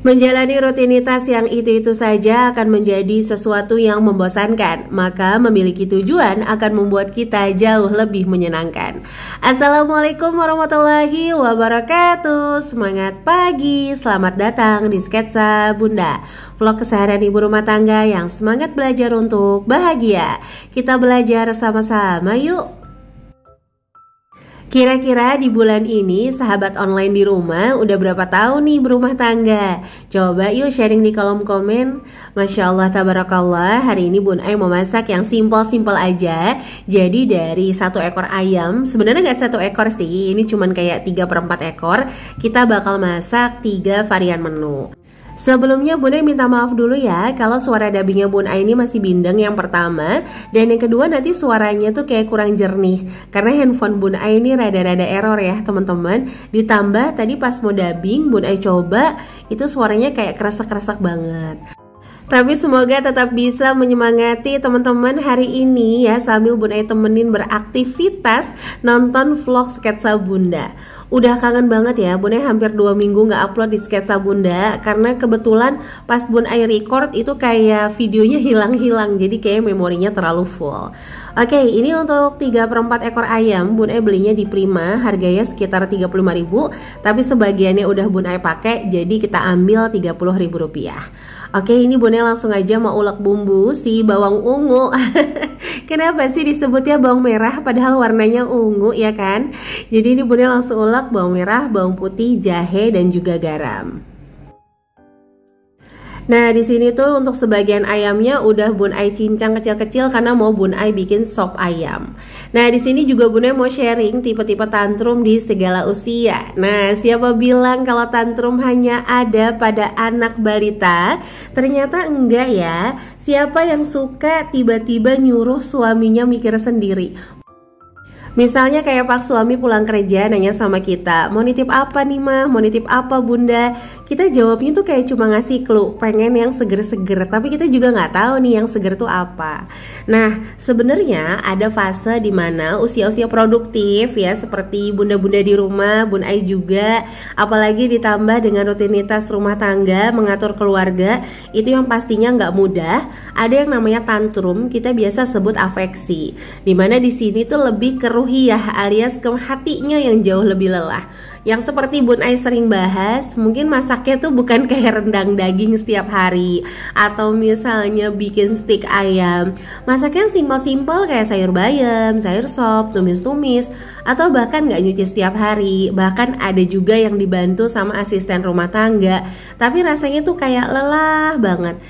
Menjalani rutinitas yang itu-itu saja akan menjadi sesuatu yang membosankan, maka memiliki tujuan akan membuat kita jauh lebih menyenangkan. Assalamualaikum warahmatullahi wabarakatuh. Semangat pagi, selamat datang di Sketsa Bunda. Vlog keseharian ibu rumah tangga yang semangat belajar untuk bahagia. Kita belajar sama-sama yuk. Kira-kira di bulan ini sahabat online di rumah udah berapa tahun nih berumah tangga? Coba yuk sharing di kolom komen. Masya Allah tabarakallah hari ini Bun Ai mau masak yang simple-simple aja. Jadi dari satu ekor ayam, sebenarnya nggak satu ekor sih, ini cuman kayak tiga perempat ekor. Kita bakal masak tiga varian menu. Sebelumnya Bunda minta maaf dulu ya kalau suara dubbingnya Bunda ini masih bindeng yang pertama dan yang kedua nanti suaranya tuh kayak kurang jernih karena handphone Bunda ini rada-rada error ya teman-teman. Ditambah tadi pas mau dubbing Bunda coba itu suaranya kayak keresek-keresek banget. Tapi semoga tetap bisa menyemangati teman-teman hari ini ya sambil Bunda temenin beraktivitas nonton vlog sketsa Bunda. Udah kangen banget ya, Bunda hampir dua minggu nggak upload di sketsa Bunda karena kebetulan pas Bun record itu kayak videonya hilang-hilang jadi kayak memorinya terlalu full. Oke, ini untuk 3 per 4 ekor ayam Bun belinya di Prima harganya sekitar 35.000 tapi sebagiannya udah Bun pakai jadi kita ambil 30.000 rupiah. Oke ini Bunda langsung aja mau ulek bumbu si bawang ungu Kenapa sih disebutnya bawang merah padahal warnanya ungu ya kan Jadi ini Bunda langsung ulek bawang merah, bawang putih, jahe dan juga garam Nah, di sini tuh untuk sebagian ayamnya udah bun Ai cincang kecil-kecil karena mau bun Ai bikin sop ayam. Nah, di sini juga Ai mau sharing tipe-tipe tantrum di segala usia. Nah, siapa bilang kalau tantrum hanya ada pada anak balita? Ternyata enggak ya. Siapa yang suka tiba-tiba nyuruh suaminya mikir sendiri? Misalnya kayak pak suami pulang kerja nanya sama kita, mau nitip apa nih mah, mau nitip apa bunda? Kita jawabnya tuh kayak cuma ngasih clue, pengen yang seger-seger, tapi kita juga nggak tahu nih yang seger tuh apa. Nah, sebenarnya ada fase dimana usia-usia produktif ya, seperti bunda-bunda di rumah, bun Ai juga, apalagi ditambah dengan rutinitas rumah tangga, mengatur keluarga, itu yang pastinya nggak mudah. Ada yang namanya tantrum, kita biasa sebut afeksi, dimana di sini tuh lebih keruh ruhiyah alias ke hatinya yang jauh lebih lelah. Yang seperti Bun Ai sering bahas, mungkin masaknya tuh bukan kayak rendang daging setiap hari atau misalnya bikin steak ayam. Masaknya simpel-simpel kayak sayur bayam, sayur sop, tumis-tumis atau bahkan nggak nyuci setiap hari. Bahkan ada juga yang dibantu sama asisten rumah tangga, tapi rasanya tuh kayak lelah banget.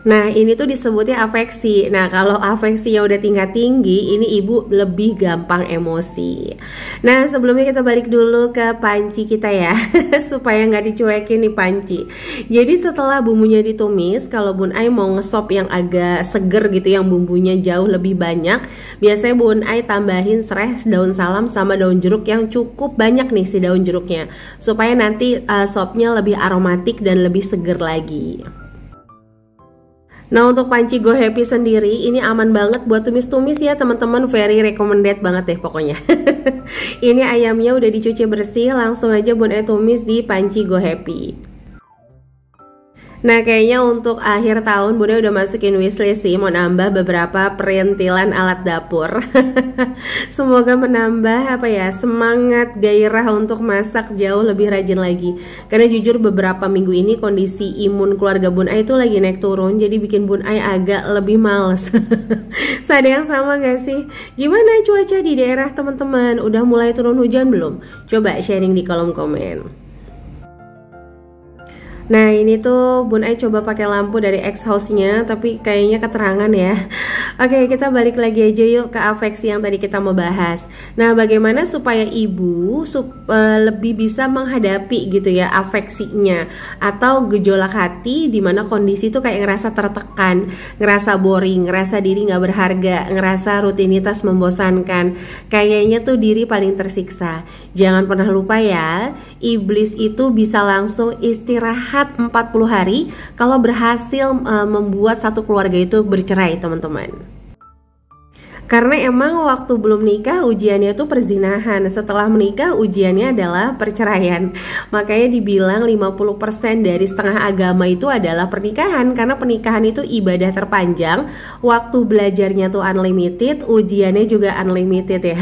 Nah, ini tuh disebutnya afeksi. Nah, kalau afeksi yang udah tingkat tinggi, ini ibu lebih gampang emosi. Nah, sebelumnya kita balik dulu ke panci kita ya, supaya nggak dicuekin nih panci. Jadi setelah bumbunya ditumis, kalau Bun Ai mau ngesop yang agak seger gitu, yang bumbunya jauh lebih banyak, biasanya Bun Ai tambahin serai daun salam sama daun jeruk yang cukup banyak nih si daun jeruknya, supaya nanti uh, sopnya lebih aromatik dan lebih seger lagi. Nah untuk panci Go Happy sendiri ini aman banget buat tumis-tumis ya teman-teman Very recommended banget deh pokoknya Ini ayamnya udah dicuci bersih langsung aja bun e tumis di panci Go Happy Nah kayaknya untuk akhir tahun Bunda udah masukin wishlist sih Mau nambah beberapa perintilan alat dapur Semoga menambah apa ya Semangat gairah untuk masak jauh lebih rajin lagi Karena jujur beberapa minggu ini Kondisi imun keluarga Bun Ai itu lagi naik turun Jadi bikin Bun Ai agak lebih males Ada yang sama gak sih? Gimana cuaca di daerah teman-teman? Udah mulai turun hujan belum? Coba sharing di kolom komen Nah ini tuh Bun Ai coba pakai lampu dari X House-nya Tapi kayaknya keterangan ya Oke kita balik lagi aja yuk ke afeksi yang tadi kita mau bahas Nah bagaimana supaya ibu sup, uh, lebih bisa menghadapi gitu ya afeksinya Atau gejolak hati dimana kondisi tuh kayak ngerasa tertekan Ngerasa boring, ngerasa diri gak berharga Ngerasa rutinitas membosankan Kayaknya tuh diri paling tersiksa Jangan pernah lupa ya Iblis itu bisa langsung istirahat istirahat 40 hari kalau berhasil uh, membuat satu keluarga itu bercerai, teman-teman. Karena emang waktu belum nikah ujiannya tuh perzinahan, setelah menikah ujiannya adalah perceraian. Makanya dibilang 50% dari setengah agama itu adalah pernikahan karena pernikahan itu ibadah terpanjang, waktu belajarnya tuh unlimited, ujiannya juga unlimited ya.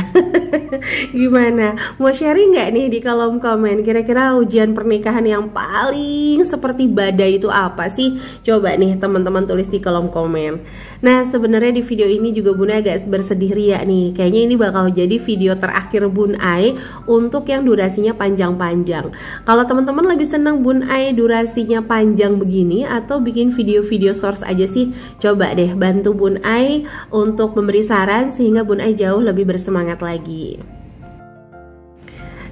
Gimana? Mau sharing nggak nih di kolom komen kira-kira ujian pernikahan yang paling seperti badai itu apa sih? Coba nih teman-teman tulis di kolom komen. Nah sebenarnya di video ini juga Bunda agak bersedih ria nih Kayaknya ini bakal jadi video terakhir Bun Ai Untuk yang durasinya panjang-panjang Kalau teman-teman lebih senang Bun Ai durasinya panjang begini Atau bikin video-video source aja sih Coba deh bantu Bun Ai untuk memberi saran Sehingga Bun Ai jauh lebih bersemangat lagi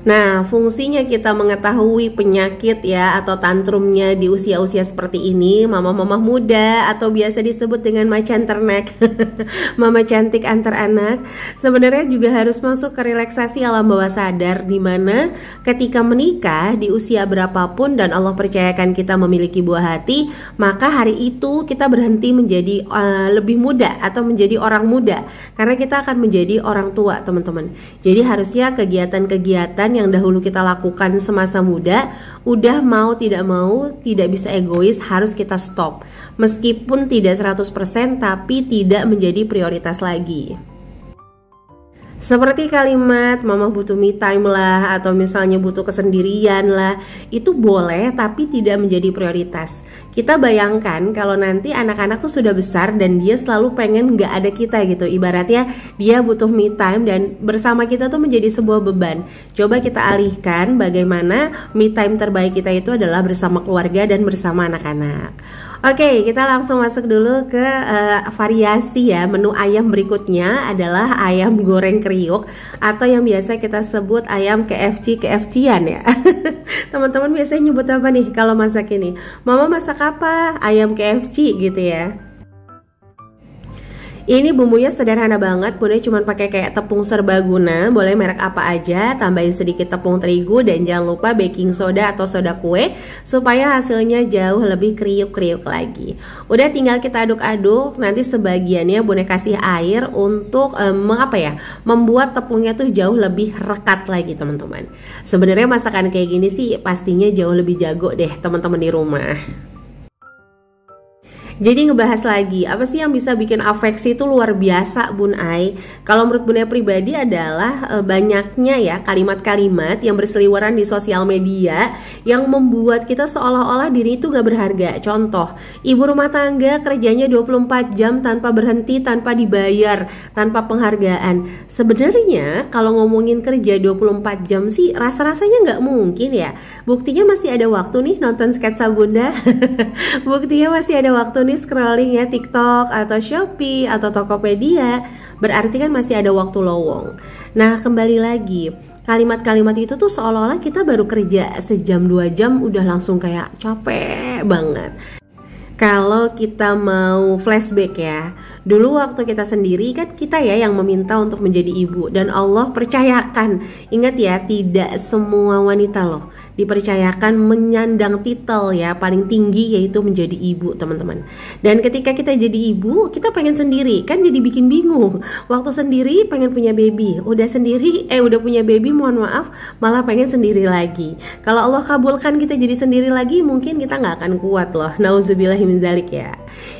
Nah, fungsinya kita mengetahui penyakit ya atau tantrumnya di usia-usia seperti ini, mama-mama muda atau biasa disebut dengan macan ternak, mama cantik antar anak, sebenarnya juga harus masuk ke relaksasi alam bawah sadar di mana ketika menikah di usia berapapun dan Allah percayakan kita memiliki buah hati, maka hari itu kita berhenti menjadi uh, lebih muda atau menjadi orang muda karena kita akan menjadi orang tua, teman-teman. Jadi harusnya kegiatan-kegiatan yang dahulu kita lakukan semasa muda udah mau tidak mau tidak bisa egois harus kita stop meskipun tidak 100% tapi tidak menjadi prioritas lagi seperti kalimat mama butuh me time lah atau misalnya butuh kesendirian lah itu boleh tapi tidak menjadi prioritas kita bayangkan kalau nanti anak-anak tuh sudah besar dan dia selalu pengen nggak ada kita gitu ibaratnya dia butuh me time dan bersama kita tuh menjadi sebuah beban coba kita alihkan bagaimana me time terbaik kita itu adalah bersama keluarga dan bersama anak-anak Oke, okay, kita langsung masuk dulu ke uh, variasi ya. Menu ayam berikutnya adalah ayam goreng kriuk atau yang biasa kita sebut ayam KFC KFC-an ya. Teman-teman biasanya nyebut apa nih kalau masak ini? Mama masak apa? Ayam KFC gitu ya. Ini bumbunya sederhana banget, bunda cuma pakai kayak tepung serbaguna, boleh merek apa aja, tambahin sedikit tepung terigu dan jangan lupa baking soda atau soda kue supaya hasilnya jauh lebih kriuk-kriuk lagi. Udah tinggal kita aduk-aduk, nanti sebagiannya bunda kasih air untuk um, apa ya, membuat tepungnya tuh jauh lebih rekat lagi teman-teman. Sebenarnya masakan kayak gini sih pastinya jauh lebih jago deh teman-teman di rumah. Jadi ngebahas lagi, apa sih yang bisa bikin afeksi itu luar biasa Bun Ai? Kalau menurut Bun Ai pribadi adalah e, banyaknya ya kalimat-kalimat yang berseliweran di sosial media yang membuat kita seolah-olah diri itu gak berharga. Contoh, ibu rumah tangga kerjanya 24 jam tanpa berhenti, tanpa dibayar, tanpa penghargaan. Sebenarnya kalau ngomongin kerja 24 jam sih rasa-rasanya gak mungkin ya. Buktinya masih ada waktu nih nonton sketsa Bunda. Buktinya masih ada waktu nih scrolling ya TikTok atau Shopee atau Tokopedia, berarti kan masih ada waktu lowong. Nah, kembali lagi, kalimat-kalimat itu tuh seolah-olah kita baru kerja sejam dua jam udah langsung kayak capek banget. Kalau kita mau flashback ya, Dulu waktu kita sendiri kan kita ya yang meminta untuk menjadi ibu dan Allah percayakan. Ingat ya, tidak semua wanita loh dipercayakan menyandang titel ya paling tinggi yaitu menjadi ibu, teman-teman. Dan ketika kita jadi ibu, kita pengen sendiri, kan jadi bikin bingung. Waktu sendiri pengen punya baby, udah sendiri eh udah punya baby mohon maaf, malah pengen sendiri lagi. Kalau Allah kabulkan kita jadi sendiri lagi, mungkin kita nggak akan kuat loh. Nauzubillah ya.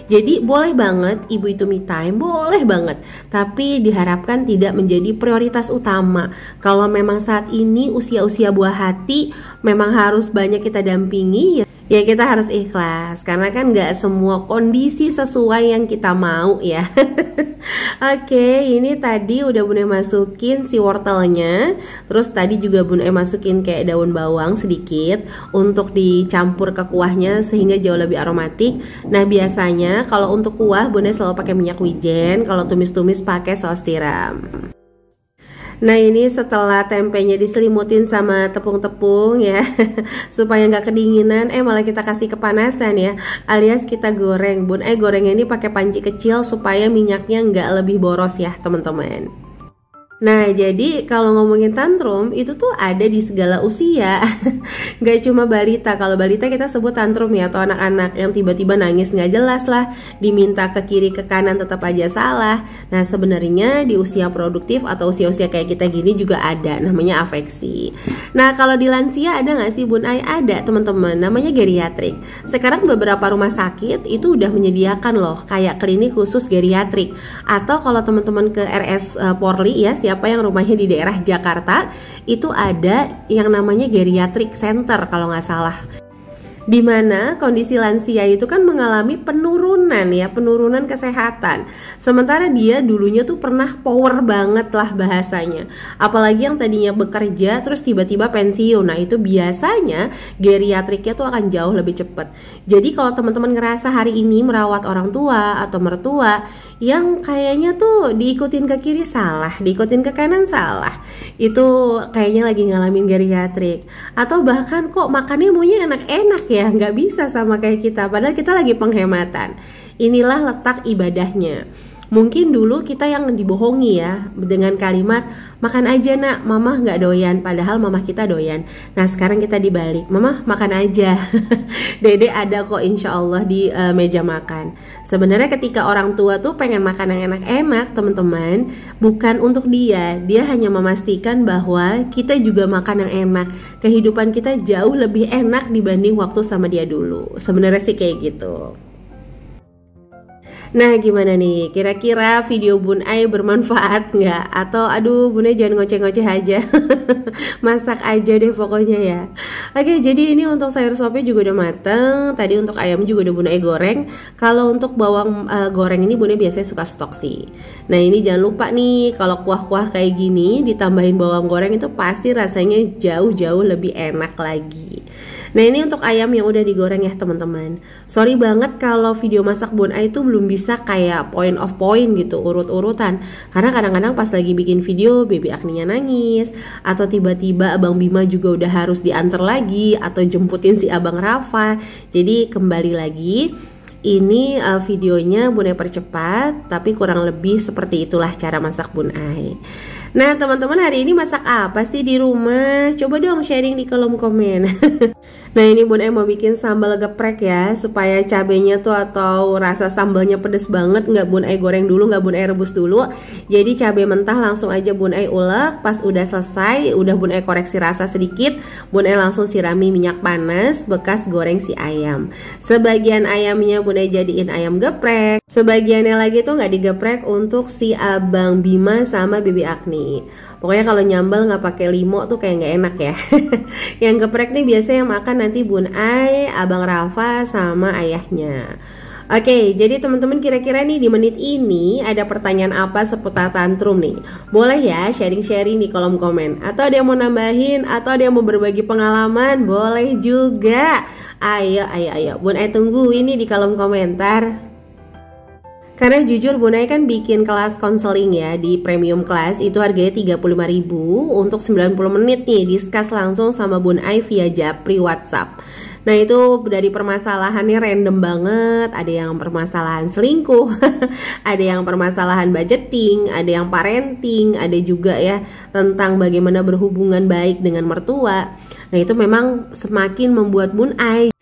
Jadi boleh banget ibu itu me time, boleh banget. Tapi diharapkan tidak menjadi prioritas utama. Kalau memang saat ini usia-usia buah hati memang harus banyak kita dampingi ya ya kita harus ikhlas karena kan nggak semua kondisi sesuai yang kita mau ya oke ini tadi udah bunda masukin si wortelnya terus tadi juga bunda masukin kayak daun bawang sedikit untuk dicampur ke kuahnya sehingga jauh lebih aromatik nah biasanya kalau untuk kuah bunda selalu pakai minyak wijen kalau tumis-tumis pakai saus tiram Nah ini setelah tempenya diselimutin sama tepung-tepung ya Supaya nggak kedinginan eh malah kita kasih kepanasan ya Alias kita goreng bun Eh gorengnya ini pakai panci kecil supaya minyaknya nggak lebih boros ya teman-teman Nah, jadi kalau ngomongin tantrum itu tuh ada di segala usia. Gak cuma balita. Kalau balita kita sebut tantrum ya atau anak-anak yang tiba-tiba nangis nggak jelas lah, diminta ke kiri ke kanan tetap aja salah. Nah, sebenarnya di usia produktif atau usia-usia kayak kita gini juga ada namanya afeksi. Nah, kalau di lansia ada nggak sih Bun Ai? Ada, teman-teman. Namanya geriatrik. Sekarang beberapa rumah sakit itu udah menyediakan loh kayak klinik khusus geriatrik. Atau kalau teman-teman ke RS eh, Porli ya siapa yang rumahnya di daerah Jakarta itu ada yang namanya geriatric center kalau nggak salah di mana kondisi lansia itu kan mengalami penurunan ya, penurunan kesehatan. Sementara dia dulunya tuh pernah power banget lah bahasanya. Apalagi yang tadinya bekerja terus tiba-tiba pensiun. Nah, itu biasanya geriatriknya tuh akan jauh lebih cepat. Jadi kalau teman-teman ngerasa hari ini merawat orang tua atau mertua yang kayaknya tuh diikutin ke kiri salah, diikutin ke kanan salah itu kayaknya lagi ngalamin geriatrik atau bahkan kok makannya maunya enak-enak ya nggak bisa sama kayak kita padahal kita lagi penghematan inilah letak ibadahnya Mungkin dulu kita yang dibohongi ya dengan kalimat makan aja nak, mama nggak doyan, padahal mama kita doyan. Nah sekarang kita dibalik, mama makan aja. Dede ada kok insya Allah di uh, meja makan. Sebenarnya ketika orang tua tuh pengen makan yang enak-enak teman-teman, bukan untuk dia, dia hanya memastikan bahwa kita juga makan yang enak. Kehidupan kita jauh lebih enak dibanding waktu sama dia dulu. Sebenarnya sih kayak gitu. Nah gimana nih, kira-kira video Bun Ai bermanfaat nggak? Atau aduh Bun Ai jangan ngoceh-ngoceh aja Masak aja deh pokoknya ya Oke jadi ini untuk sayur sopnya juga udah mateng Tadi untuk ayam juga udah Bun Ai goreng Kalau untuk bawang uh, goreng ini Bun Ai biasanya suka stok sih Nah ini jangan lupa nih kalau kuah-kuah kayak gini ditambahin bawang goreng itu pasti rasanya jauh-jauh lebih enak lagi Nah ini untuk ayam yang udah digoreng ya teman-teman. Sorry banget kalau video masak bonai itu belum bisa kayak point of point gitu urut-urutan. Karena kadang-kadang pas lagi bikin video baby akninya nangis atau tiba-tiba Abang Bima juga udah harus diantar lagi atau jemputin si Abang Rafa. Jadi kembali lagi ini uh, videonya bunai percepat tapi kurang lebih seperti itulah cara masak bunai nah teman-teman hari ini masak apa sih di rumah coba dong sharing di kolom komen Nah ini Bun Em eh, mau bikin sambal geprek ya Supaya cabenya tuh atau rasa sambalnya pedes banget Nggak Bun eh, goreng dulu, nggak Bun eh, rebus dulu Jadi cabai mentah langsung aja Bun ulek Pas udah selesai, udah Bun koreksi rasa sedikit Bun langsung sirami minyak panas bekas goreng si ayam Sebagian ayamnya Bun jadiin ayam geprek Sebagiannya lagi tuh nggak digeprek untuk si Abang Bima sama Bibi Agni Pokoknya kalau nyambal nggak pakai limo tuh kayak nggak enak ya Yang geprek nih biasanya yang makan nanti Bun Ai, Abang Rafa sama ayahnya. Oke, jadi teman-teman kira-kira nih di menit ini ada pertanyaan apa seputar tantrum nih? Boleh ya sharing-sharing di kolom komen. Atau ada yang mau nambahin, atau ada yang mau berbagi pengalaman, boleh juga. Ayo, ayo, ayo. Bun, ayo tunggu ini di kolom komentar. Karena jujur Bunai kan bikin kelas konseling ya di premium kelas itu harganya 35.000 untuk 90 menit nih diskus langsung sama Bunai via Japri WhatsApp. Nah itu dari permasalahannya random banget Ada yang permasalahan selingkuh Ada yang permasalahan budgeting Ada yang parenting Ada juga ya tentang bagaimana berhubungan baik dengan mertua Nah itu memang semakin membuat Bun Ai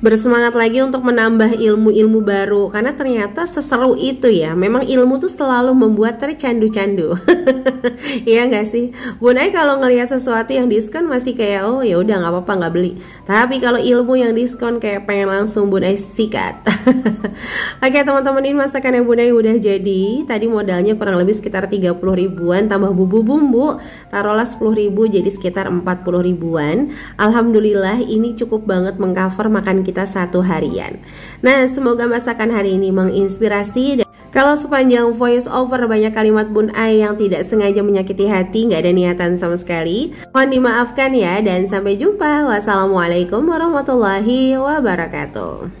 bersemangat lagi untuk menambah ilmu-ilmu baru karena ternyata seseru itu ya memang ilmu tuh selalu membuat tercandu-candu iya nggak sih Bunai kalau ngelihat sesuatu yang diskon masih kayak oh ya udah nggak apa-apa nggak beli tapi kalau ilmu yang diskon kayak pengen langsung Bunai sikat oke teman-teman ini masakan yang Bunai udah jadi tadi modalnya kurang lebih sekitar 30 ribuan tambah bumbu-bumbu taruhlah 10 ribu jadi sekitar 40 ribuan Alhamdulillah ini cukup banget mengcover makan kita kita satu harian. Nah, semoga masakan hari ini menginspirasi dan kalau sepanjang voice over banyak kalimat bun ai yang tidak sengaja menyakiti hati, nggak ada niatan sama sekali. Mohon dimaafkan ya dan sampai jumpa. Wassalamualaikum warahmatullahi wabarakatuh.